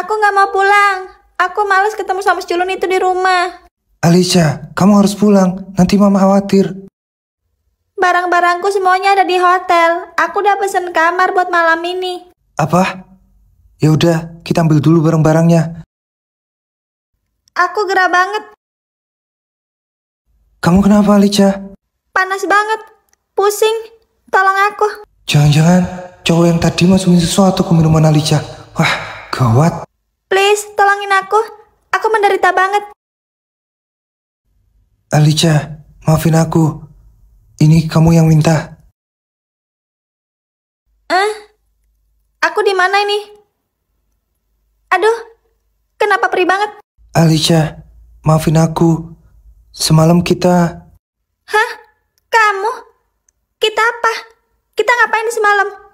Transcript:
Aku nggak mau pulang. Aku males ketemu sama Julun itu di rumah. Alicia, kamu harus pulang. Nanti mama khawatir. Barang-barangku semuanya ada di hotel. Aku udah pesen kamar buat malam ini. Apa? Ya udah, kita ambil dulu barang-barangnya. Aku gerah banget. Kamu kenapa, Alicia? Panas banget. Pusing. Tolong aku. Jangan-jangan cowok yang tadi masukin sesuatu ke minuman Alicia. Wah, gawat. Please, tolongin aku. Aku menderita banget. Alicia, maafin aku. Ini kamu yang minta. Eh, aku di mana ini? Aduh, kenapa perih banget? Alicia, maafin aku. Semalam kita... Hah? Kamu? Kita apa? Kita ngapain semalam?